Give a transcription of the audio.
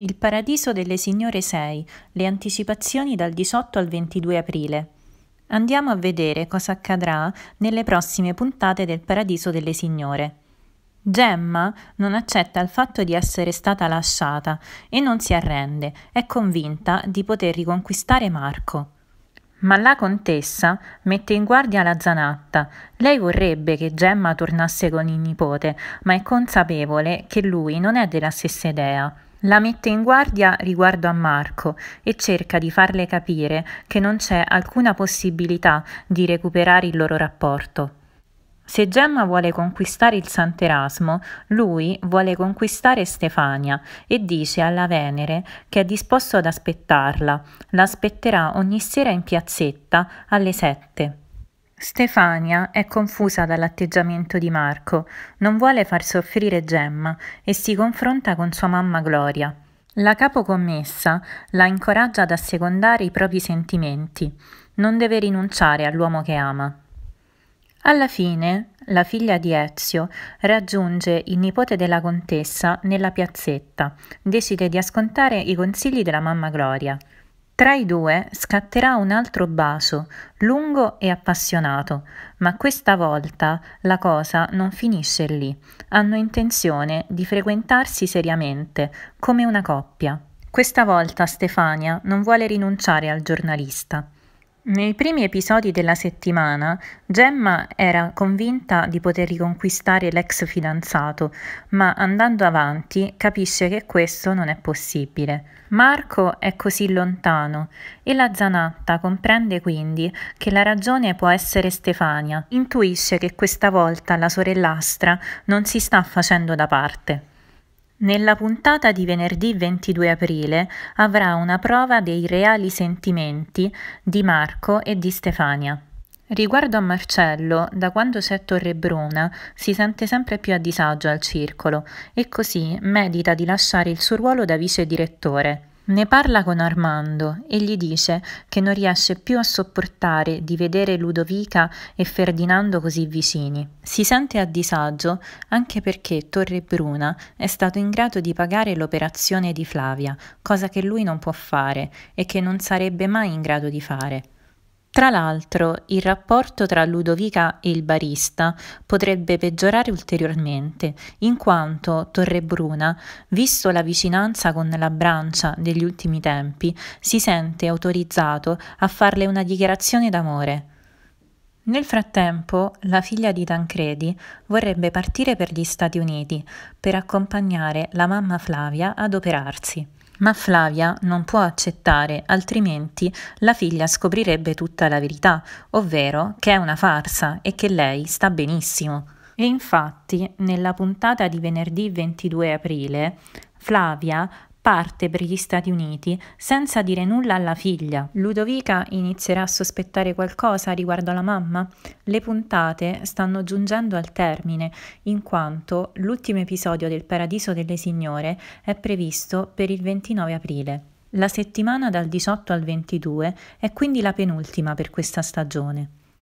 Il paradiso delle signore 6, le anticipazioni dal 18 al 22 aprile. Andiamo a vedere cosa accadrà nelle prossime puntate del paradiso delle signore. Gemma non accetta il fatto di essere stata lasciata e non si arrende, è convinta di poter riconquistare Marco. Ma la contessa mette in guardia la Zanatta. Lei vorrebbe che Gemma tornasse con il nipote, ma è consapevole che lui non è della stessa idea. La mette in guardia riguardo a Marco e cerca di farle capire che non c'è alcuna possibilità di recuperare il loro rapporto. Se Gemma vuole conquistare il Sant'Erasmo, lui vuole conquistare Stefania e dice alla Venere che è disposto ad aspettarla. L'aspetterà ogni sera in piazzetta alle sette. Stefania è confusa dall'atteggiamento di Marco, non vuole far soffrire Gemma e si confronta con sua mamma Gloria. La capocommessa la incoraggia ad assecondare i propri sentimenti, non deve rinunciare all'uomo che ama. Alla fine, la figlia di Ezio raggiunge il nipote della contessa nella piazzetta, decide di ascoltare i consigli della mamma Gloria. Tra i due scatterà un altro bacio, lungo e appassionato, ma questa volta la cosa non finisce lì. Hanno intenzione di frequentarsi seriamente, come una coppia. Questa volta Stefania non vuole rinunciare al giornalista. Nei primi episodi della settimana, Gemma era convinta di poter riconquistare l'ex fidanzato, ma andando avanti capisce che questo non è possibile. Marco è così lontano e la Zanatta comprende quindi che la ragione può essere Stefania. Intuisce che questa volta la sorellastra non si sta facendo da parte. Nella puntata di venerdì 22 aprile avrà una prova dei reali sentimenti di Marco e di Stefania. Riguardo a Marcello, da quando c'è Torre Bruna si sente sempre più a disagio al circolo e così medita di lasciare il suo ruolo da vice direttore. Ne parla con Armando e gli dice che non riesce più a sopportare di vedere Ludovica e Ferdinando così vicini. Si sente a disagio anche perché Torre Bruna è stato in grado di pagare l'operazione di Flavia, cosa che lui non può fare e che non sarebbe mai in grado di fare. Tra l'altro, il rapporto tra Ludovica e il barista potrebbe peggiorare ulteriormente, in quanto Torrebruna, visto la vicinanza con la brancia degli ultimi tempi, si sente autorizzato a farle una dichiarazione d'amore. Nel frattempo, la figlia di Tancredi vorrebbe partire per gli Stati Uniti per accompagnare la mamma Flavia ad operarsi. Ma Flavia non può accettare, altrimenti la figlia scoprirebbe tutta la verità, ovvero che è una farsa e che lei sta benissimo. E infatti, nella puntata di venerdì 22 aprile, Flavia parte per gli Stati Uniti senza dire nulla alla figlia. Ludovica inizierà a sospettare qualcosa riguardo alla mamma? Le puntate stanno giungendo al termine, in quanto l'ultimo episodio del Paradiso delle Signore è previsto per il 29 aprile. La settimana dal 18 al 22 è quindi la penultima per questa stagione.